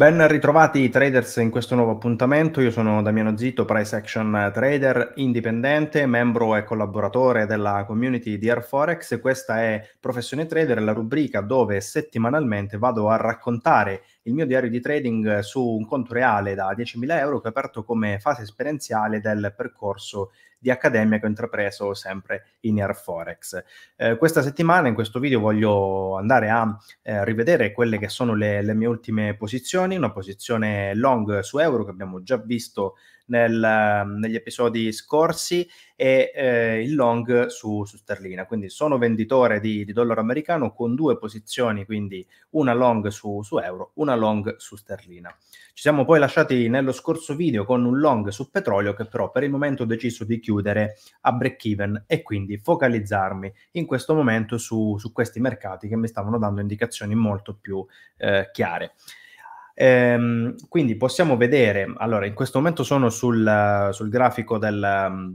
Ben ritrovati traders in questo nuovo appuntamento, io sono Damiano Zitto, price action trader indipendente, membro e collaboratore della community di Airforex questa è Professione Trader, la rubrica dove settimanalmente vado a raccontare il mio diario di trading su un conto reale da 10.000 euro che ho aperto come fase esperienziale del percorso di accademia che ho intrapreso sempre in Air Forex. Eh, questa settimana in questo video voglio andare a eh, rivedere quelle che sono le, le mie ultime posizioni, una posizione long su euro che abbiamo già visto nel, negli episodi scorsi e eh, il long su, su, sterlina. Quindi sono venditore di, di, dollaro americano con due posizioni, quindi una long su, su euro, una long su sterlina. Ci siamo poi lasciati nello scorso video con un long su petrolio che però per il momento ho deciso di chiudere a break even e quindi focalizzarmi in questo momento su, su questi mercati che mi stavano dando indicazioni molto più eh, chiare. Ehm, quindi possiamo vedere, allora in questo momento sono sul, sul grafico del,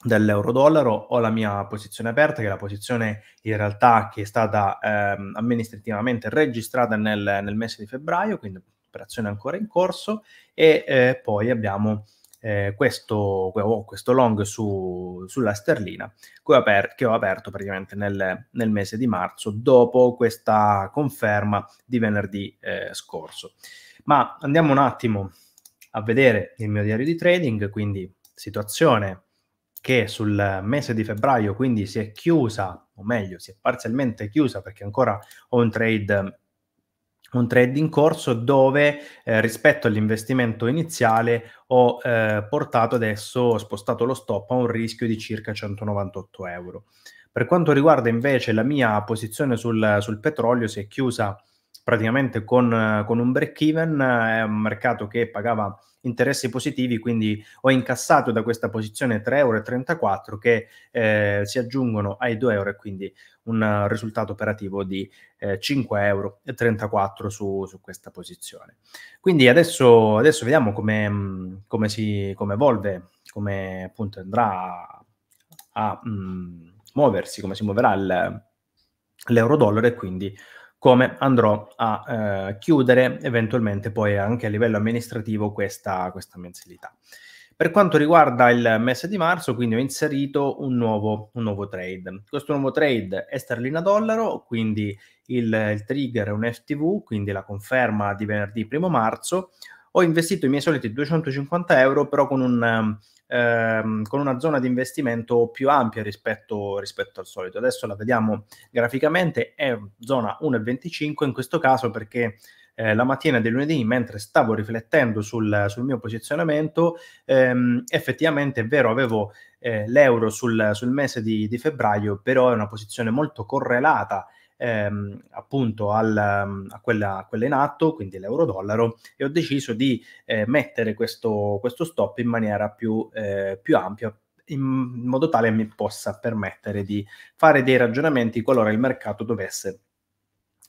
dell'euro-dollaro, ho la mia posizione aperta, che è la posizione in realtà che è stata ehm, amministrativamente registrata nel, nel, mese di febbraio, quindi operazione ancora in corso, e eh, poi abbiamo eh, questo, oh, questo, long su, sulla sterlina che ho, aperto, che ho aperto praticamente nel, nel, mese di marzo dopo questa conferma di venerdì eh, scorso. Ma andiamo un attimo a vedere il mio diario di trading, quindi situazione che sul mese di febbraio quindi si è chiusa, o meglio si è parzialmente chiusa perché ancora ho un trade un trade in corso dove eh, rispetto all'investimento iniziale ho eh, portato adesso, ho spostato lo stop a un rischio di circa 198 euro. Per quanto riguarda invece la mia posizione sul, sul petrolio, si è chiusa praticamente con, con un break even, è un mercato che pagava interessi positivi, quindi ho incassato da questa posizione 3,34 euro che eh, si aggiungono ai 2 euro e quindi un risultato operativo di eh, 5,34 euro su, su, questa posizione. Quindi adesso, adesso vediamo come, come, si, come evolve, come appunto andrà a, a mm, mh, muoversi, come si muoverà l'euro dollaro e quindi come andrò a eh, chiudere eventualmente poi anche a livello amministrativo questa, questa, mensilità. Per quanto riguarda il mese di marzo, quindi ho inserito un nuovo, un nuovo trade. Questo nuovo trade è sterlina dollaro, quindi il, il trigger è un FTV, quindi la conferma di venerdì 1 marzo. Ho investito i miei soliti 250 euro, però con un ehm, con una zona di investimento più ampia rispetto, rispetto al solito. Adesso la vediamo graficamente, è zona 1,25 in questo caso perché eh, la mattina di lunedì, mentre stavo riflettendo sul, sul mio posizionamento, ehm, effettivamente è vero, avevo eh, l'euro sul, sul mese di, di, febbraio, però è una posizione molto correlata ehm, appunto al, ehm, a, quella, a, quella, in atto, quindi l'euro-dollaro, e ho deciso di eh, mettere questo, questo, stop in maniera più, eh, più ampia, in modo tale mi possa permettere di fare dei ragionamenti qualora il mercato dovesse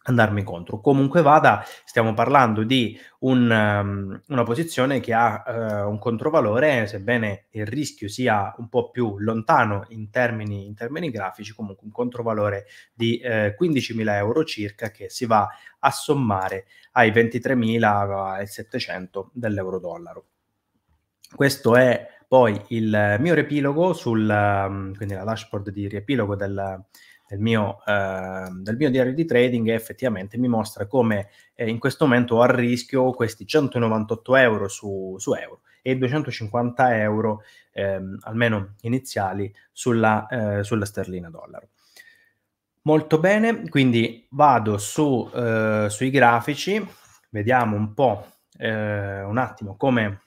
andarmi contro. Comunque vada, stiamo parlando di un, um, una posizione che ha uh, un controvalore, sebbene il rischio sia un po' più lontano in termini, in termini grafici, comunque un controvalore di eh, 15.000 euro circa che si va a sommare ai 23.700 dell'euro dollaro. Questo è poi il mio riepilogo sul, um, quindi la dashboard di riepilogo del, del mio, eh, del mio diario di trading e effettivamente mi mostra come eh, in questo momento ho a rischio questi 198 euro su, su euro e 250 euro ehm, almeno iniziali sulla, eh, sulla sterlina dollaro. Molto bene, quindi vado su, eh, sui grafici, vediamo un po' eh, un attimo come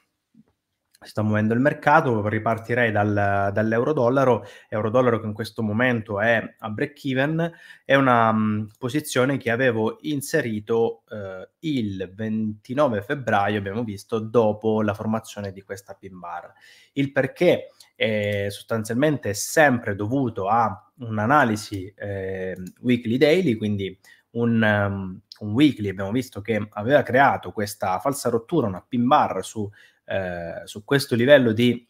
sta muovendo il mercato, ripartirei dal, dall'euro-dollaro, euro-dollaro che in questo momento è a break-even, è una um, posizione che avevo inserito eh, il 29 febbraio, abbiamo visto, dopo la formazione di questa pin bar. Il perché è sostanzialmente sempre dovuto a un'analisi eh, weekly daily, quindi un, um, un, weekly abbiamo visto che aveva creato questa falsa rottura, una pin bar su eh, su questo livello di,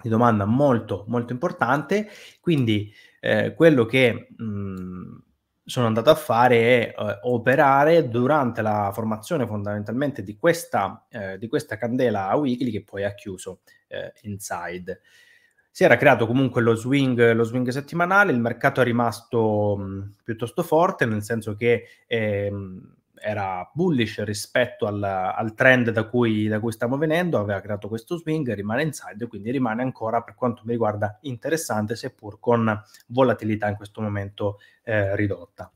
di, domanda molto, molto importante. Quindi eh, quello che mh, sono andato a fare è eh, operare durante la formazione fondamentalmente di questa, eh, di questa candela a weekly che poi ha chiuso eh, inside. Si era creato comunque lo swing, lo swing settimanale, il mercato è rimasto mh, piuttosto forte, nel senso che... Mh, ehm, era bullish rispetto al, al trend da cui, da cui stiamo venendo, aveva creato questo swing, rimane inside, quindi rimane ancora per quanto mi riguarda interessante, seppur con volatilità in questo momento eh, ridotta.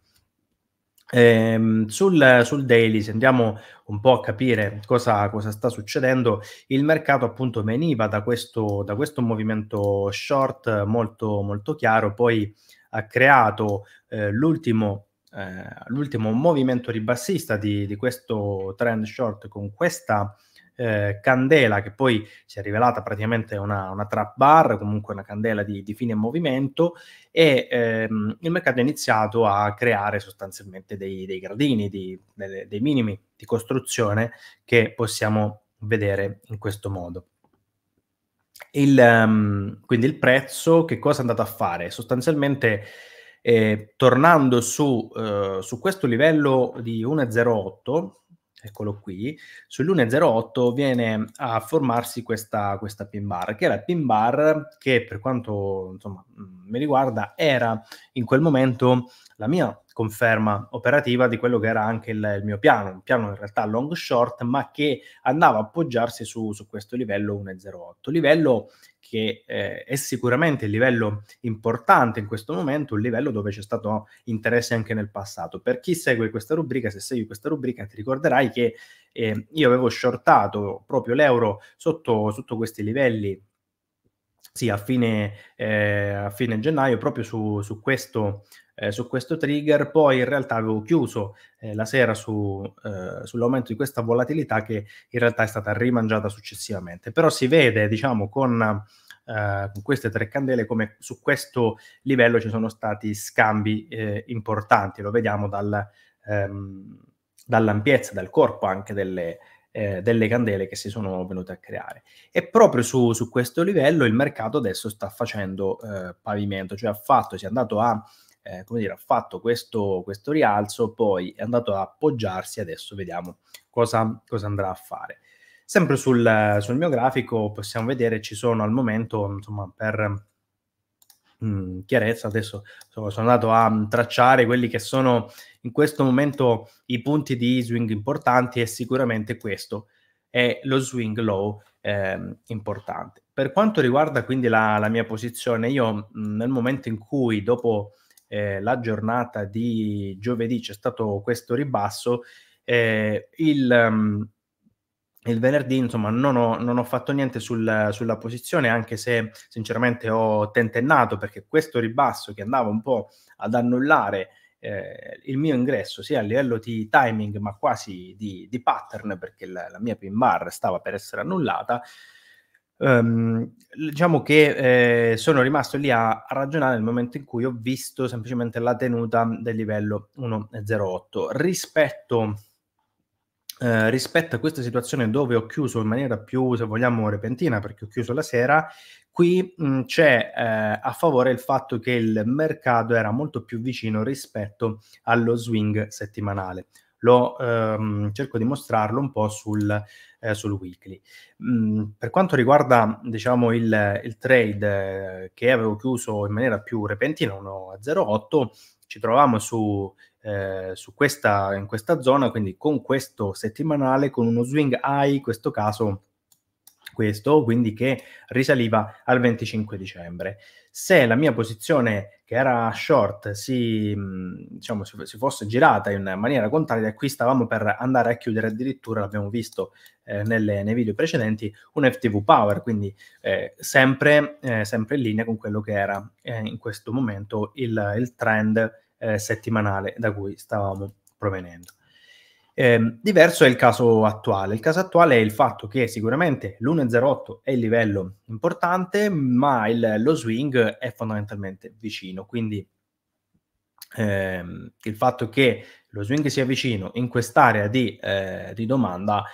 Ehm, sul, sul, daily, se andiamo un po' a capire cosa, cosa sta succedendo, il mercato appunto veniva da questo, da questo movimento short molto, molto chiaro, poi ha creato eh, l'ultimo eh, l'ultimo movimento ribassista di, di, questo trend short con questa eh, candela che poi si è rivelata praticamente una, una trap bar, comunque una candela di, di fine movimento e ehm, il mercato ha iniziato a creare sostanzialmente dei, dei gradini, di, dei, dei minimi di costruzione che possiamo vedere in questo modo. Il, um, quindi il prezzo che cosa è andato a fare? Sostanzialmente eh, tornando su, eh, su, questo livello di 1,08, eccolo qui, sull'1,08 viene a formarsi questa, questa pin bar, che è la pin bar che per quanto insomma, mm, mi riguarda era in quel momento la mia conferma operativa di quello che era anche il, il, mio piano, un piano in realtà long short, ma che andava a appoggiarsi su, su questo livello 1.08, livello che eh, è sicuramente il livello importante in questo momento, un livello dove c'è stato interesse anche nel passato. Per chi segue questa rubrica, se segui questa rubrica, ti ricorderai che eh, io avevo shortato proprio l'euro sotto, sotto questi livelli sì, a fine, eh, a fine, gennaio, proprio su, su, questo, eh, su, questo, trigger. Poi in realtà avevo chiuso eh, la sera su, eh, sull'aumento di questa volatilità che in realtà è stata rimangiata successivamente. Però si vede, diciamo, con eh, con queste tre candele come su questo livello ci sono stati scambi eh, importanti, lo vediamo dal, ehm, dall'ampiezza, dal corpo anche delle, eh, delle candele che si sono venute a creare. E proprio su, su questo livello il mercato adesso sta facendo eh, pavimento, cioè ha fatto, si è andato a, eh, come dire, ha fatto questo, questo rialzo, poi è andato a appoggiarsi, adesso vediamo cosa, cosa andrà a fare. Sempre sul, sul, mio grafico possiamo vedere ci sono al momento, insomma, per mh, mm, chiarezza, adesso insomma, sono andato a mh, mm, tracciare quelli che sono in questo momento i punti di swing importanti e sicuramente questo è lo swing low eh, importante. Per quanto riguarda quindi la, la mia posizione, io mh, mm, nel momento in cui dopo eh, la giornata di giovedì c'è stato questo ribasso, eh, il, um, il venerdì insomma non ho, non ho fatto niente sul, sulla posizione anche se sinceramente ho tentennato perché questo ribasso che andava un po' ad annullare eh, il mio ingresso sia a livello di timing ma quasi di, di pattern perché la, la, mia pin bar stava per essere annullata ehm, diciamo che eh, sono rimasto lì a, a ragionare nel momento in cui ho visto semplicemente la tenuta del livello 1.08 rispetto eh, rispetto a questa situazione dove ho chiuso in maniera più, se vogliamo, repentina, perché ho chiuso la sera, qui mh, c'è eh, a favore il fatto che il mercato era molto più vicino rispetto allo swing settimanale. Lo, ehm, cerco di mostrarlo un po' sul, eh, sul weekly. Mh, per quanto riguarda diciamo, il, il trade eh, che avevo chiuso in maniera più repentina, 1 a 0,8, ci trovavamo su eh, su questa, in questa zona, quindi con questo settimanale, con uno swing high, in questo caso questo, quindi che risaliva al 25 dicembre. Se la mia posizione che era short si, mm, diciamo, si fosse girata in maniera contraria, qui stavamo per andare a chiudere addirittura, l'abbiamo visto eh, nelle, nei video precedenti, un FTV Power, quindi eh, sempre, eh, sempre, in linea con quello che era eh, in questo momento il, il trend eh, settimanale da cui stavamo provenendo. Eh, diverso è il caso attuale. Il caso attuale è il fatto che sicuramente l'1,08 è il livello importante, ma il, lo swing è fondamentalmente vicino. Quindi ehm, il fatto che lo swing sia vicino in quest'area di, eh, di domanda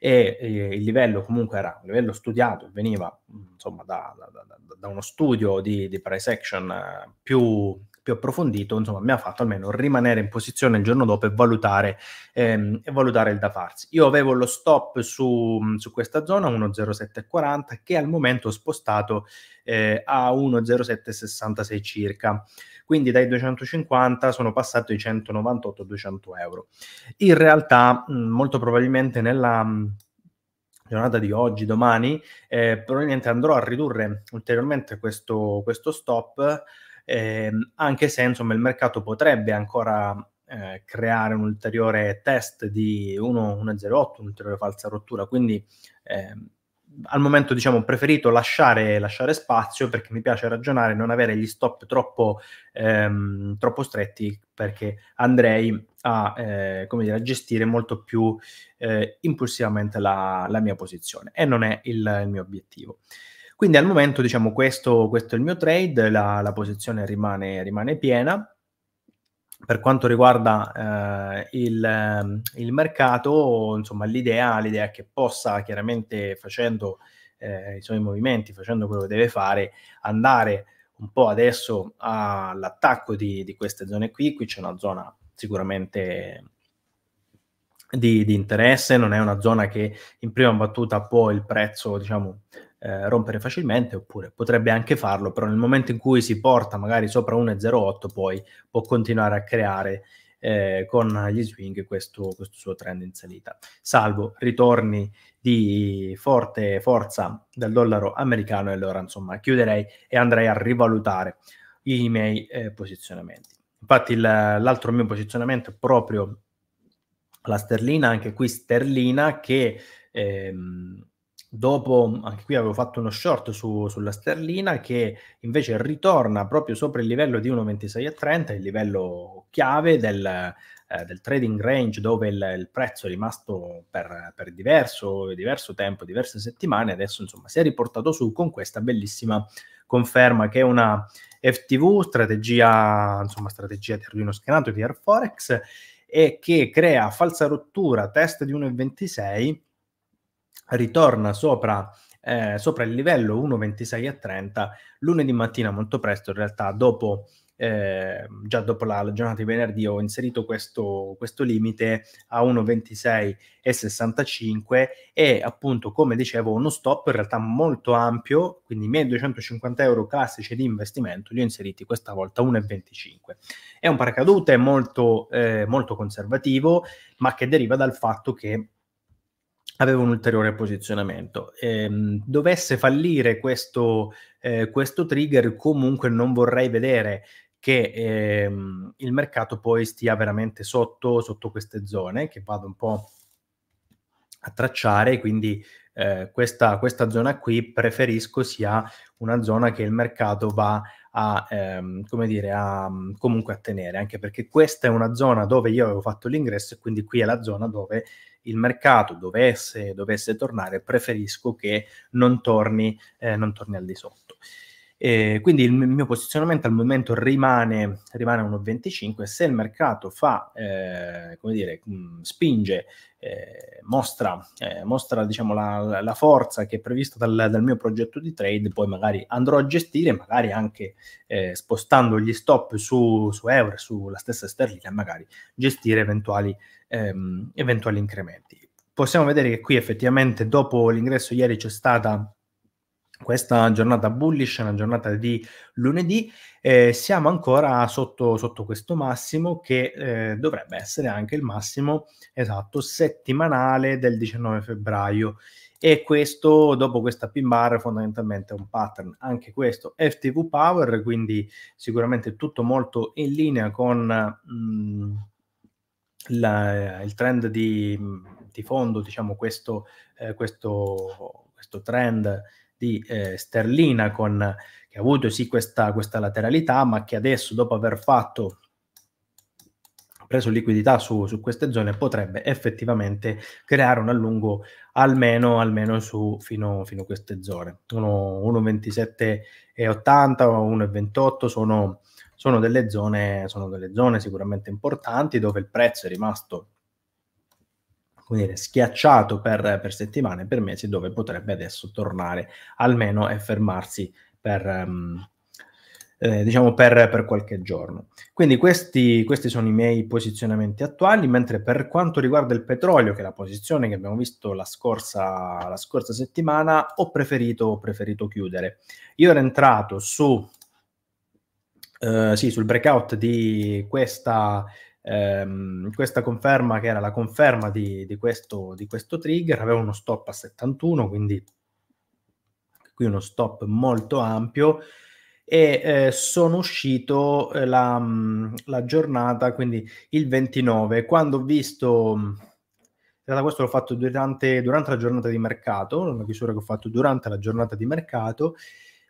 e eh, il livello comunque era un livello studiato, veniva insomma da, da, da, da uno studio di, di price action eh, più più approfondito, insomma, mi ha fatto almeno rimanere in posizione il giorno dopo e valutare, ehm, e valutare il da farsi. Io avevo lo stop su, su questa zona 1,0740 che al momento ho spostato eh, a 1,0766 circa. Quindi dai 250 sono passati i 198 200 euro. In realtà, molto probabilmente nella giornata di oggi, domani, eh, probabilmente andrò a ridurre ulteriormente questo, questo stop eh, anche se insomma, il mercato potrebbe ancora eh, creare un ulteriore test di 1,08, un'ulteriore falsa rottura, quindi eh, al momento diciamo ho preferito lasciare, lasciare, spazio perché mi piace ragionare, non avere gli stop troppo, ehm, troppo stretti perché andrei a, eh, dire, a gestire molto più eh, impulsivamente la, la, mia posizione e non è il, il mio obiettivo. Quindi al momento, diciamo, questo, questo è il mio trade, la, la posizione rimane, rimane, piena. Per quanto riguarda eh, il, ehm, il, mercato, insomma, l'idea, l'idea è che possa chiaramente facendo eh, i suoi movimenti, facendo quello che deve fare, andare un po' adesso all'attacco di, di queste zone qui. Qui c'è una zona sicuramente di, di, interesse, non è una zona che in prima battuta può il prezzo, diciamo, eh, rompere facilmente, oppure potrebbe anche farlo, però nel momento in cui si porta magari sopra 1,08 poi può continuare a creare eh, con gli swing questo, questo, suo trend in salita. Salvo ritorni di forte forza del dollaro americano e allora insomma chiuderei e andrei a rivalutare i miei eh, posizionamenti. Infatti il, l'altro mio posizionamento è proprio la sterlina, anche qui sterlina che ehm, dopo, anche qui avevo fatto uno short su, sulla sterlina che invece ritorna proprio sopra il livello di 1,26 30 il livello chiave del, eh, del trading range dove il, il prezzo è rimasto per, per diverso, diverso, tempo, diverse settimane, adesso insomma si è riportato su con questa bellissima conferma che è una FTV, strategia, insomma strategia di Arduino schienato di Air Forex e che crea falsa rottura, test di 1,26 ritorna sopra, eh, sopra il livello 1,26 a 30 lunedì mattina molto presto, in realtà dopo eh, già dopo la, giornata di venerdì ho inserito questo, questo limite a 1,26 e 65 e appunto come dicevo uno stop in realtà molto ampio quindi i miei 250 euro classici di investimento li ho inseriti questa volta 1,25 è un paracadute molto, eh, molto conservativo ma che deriva dal fatto che aveva un ulteriore posizionamento. Eh, dovesse fallire questo, eh, questo, trigger, comunque non vorrei vedere che ehm, il mercato poi stia veramente sotto, sotto queste zone, che vado un po' a tracciare, quindi eh, questa, questa zona qui preferisco sia una zona che il mercato va a, ehm, come dire, a, mhmm, comunque a tenere, anche perché questa è una zona dove io avevo fatto l'ingresso e quindi qui è la zona dove il mercato dovesse, dovesse tornare, preferisco che non torni, eh, non torni al di sotto. Eh, quindi il mio posizionamento al momento rimane, rimane 1,25. Se il mercato fa, eh, come dire, mhmm, spinge, eh, mostra, ehm, mostra diciamo, la, la, forza che è prevista dal, dal, mio progetto di trade, poi magari andrò a gestire, magari anche ehm, spostando gli stop su, su euro, sulla stessa sterlina, magari gestire eventuali, ehm, eventuali incrementi. Possiamo vedere che qui effettivamente dopo l'ingresso ieri c'è stata questa giornata bullish una giornata di lunedì, eh, siamo ancora sotto, sotto, questo massimo che eh, dovrebbe essere anche il massimo esatto settimanale del 19 febbraio e questo dopo questa pin bar fondamentalmente è un pattern anche questo FTV Power quindi sicuramente tutto molto in linea con mh, mm, la, il trend di, di, fondo diciamo questo, eh, questo, questo trend di eh, Sterlina con, che ha avuto sì questa, questa, lateralità, ma che adesso dopo aver fatto preso liquidità su, su queste zone potrebbe effettivamente creare un allungo almeno, almeno su, fino, fino, a queste zone. 1,27,80 o 1,28 sono, sono, sono delle zone sicuramente importanti dove il prezzo è rimasto come dire, schiacciato per, per, settimane, per mesi, dove potrebbe adesso tornare almeno e fermarsi per, um, eh, diciamo per, per, qualche giorno. Quindi questi, questi, sono i miei posizionamenti attuali, mentre per quanto riguarda il petrolio, che è la posizione che abbiamo visto la scorsa, la scorsa settimana, ho preferito, ho preferito, chiudere. Io ero entrato su, eh, sì, sul breakout di questa, Ehm, questa conferma, che era la conferma di, di, questo, di questo trigger, aveva uno stop a 71, quindi qui uno stop molto ampio e eh, sono uscito eh, la, mm, la, giornata, quindi il 29, quando ho visto, mm, questo l'ho fatto durante, durante, la giornata di mercato, una misura che ho fatto durante la giornata di mercato,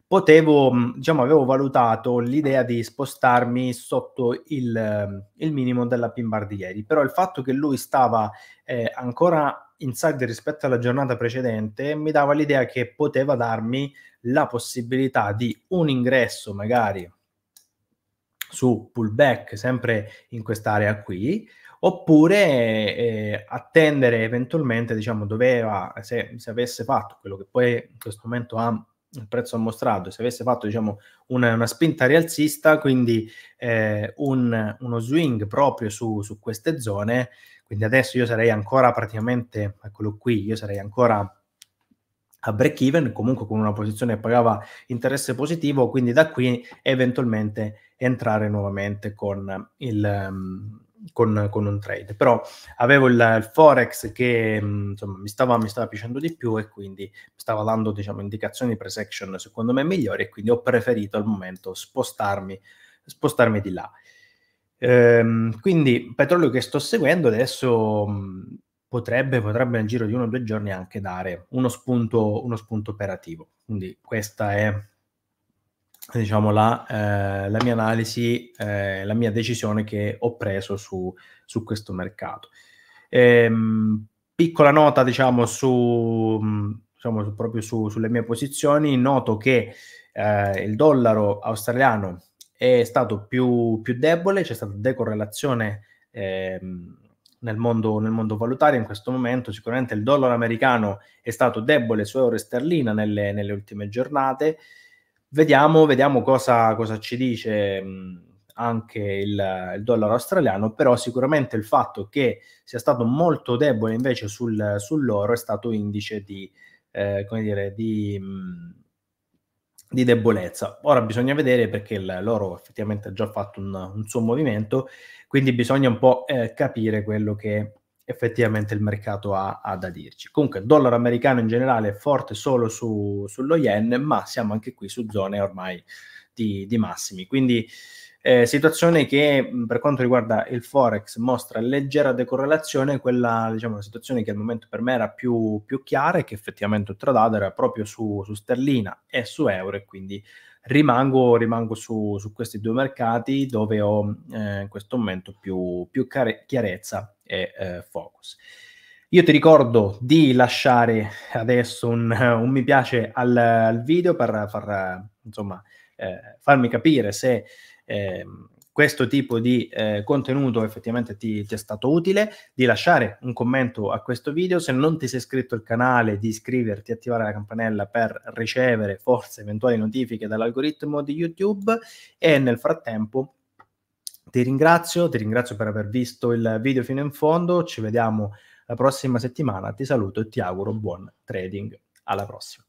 potevo, diciamo, avevo valutato l'idea di spostarmi sotto il, ehm, il minimo della pin bar di ieri, però il fatto che lui stava eh, ancora inside rispetto alla giornata precedente mi dava l'idea che poteva darmi la possibilità di un ingresso magari su pullback sempre in quest'area qui oppure eh, attendere eventualmente diciamo doveva se, se avesse fatto quello che poi in questo momento ha il prezzo ha mostrato, se avesse fatto diciamo, una, una spinta rialzista, quindi eh, un, uno swing proprio su, su, queste zone, quindi adesso io sarei ancora praticamente, eccolo qui, io sarei ancora a break even, comunque con una posizione che pagava interesse positivo, quindi da qui eventualmente entrare nuovamente con il... Um, con, con, un trade, però avevo il, il forex che mm, insomma, mi, stava, mi, stava, piacendo di più e quindi stava dando diciamo, indicazioni di price action secondo me migliori e quindi ho preferito al momento spostarmi, spostarmi di là. Ehm, quindi petrolio che sto seguendo adesso mm, potrebbe, potrebbe nel giro di uno o due giorni anche dare uno spunto, uno spunto operativo. Quindi questa è diciamo, la, eh, la mia analisi, eh, la mia decisione che ho preso su, su questo mercato. Ehm, piccola nota, diciamo, su, mm, diciamo proprio su, sulle mie posizioni, noto che eh, il dollaro australiano è stato più, più debole, c'è stata decorrelazione ehm, nel mondo, nel mondo valutario in questo momento. Sicuramente il dollaro americano è stato debole su euro e sterlina nelle, nelle ultime giornate. Vediamo, vediamo cosa, cosa, ci dice mm, anche il, il, dollaro australiano, però sicuramente il fatto che sia stato molto debole invece sul, sull'oro è stato indice di, eh, come dire, di, mm, di, debolezza. Ora bisogna vedere perché l'oro effettivamente ha già fatto un, un suo movimento, quindi bisogna un po' eh, capire quello che effettivamente il mercato ha, ha, da dirci. Comunque il dollaro americano in generale è forte solo su, sullo yen, ma siamo anche qui su zone ormai di, di massimi. Quindi eh, situazione che per quanto riguarda il Forex mostra leggera decorrelazione, quella diciamo, situazione che al momento per me era più, più chiara e che effettivamente ho tradato era proprio su, su sterlina e su euro e quindi rimango, rimango su, su, questi due mercati dove ho eh, in questo momento più, più care- chiarezza e eh, focus. Io ti ricordo di lasciare adesso un, un mi piace al, al, video per far, insomma, eh, farmi capire se... Eh, questo tipo di eh, contenuto effettivamente ti, ti, è stato utile, di lasciare un commento a questo video, se non ti sei iscritto al canale di iscriverti e attivare la campanella per ricevere forse eventuali notifiche dall'algoritmo di YouTube e nel frattempo ti ringrazio, ti ringrazio per aver visto il video fino in fondo, ci vediamo la prossima settimana, ti saluto e ti auguro buon trading, alla prossima.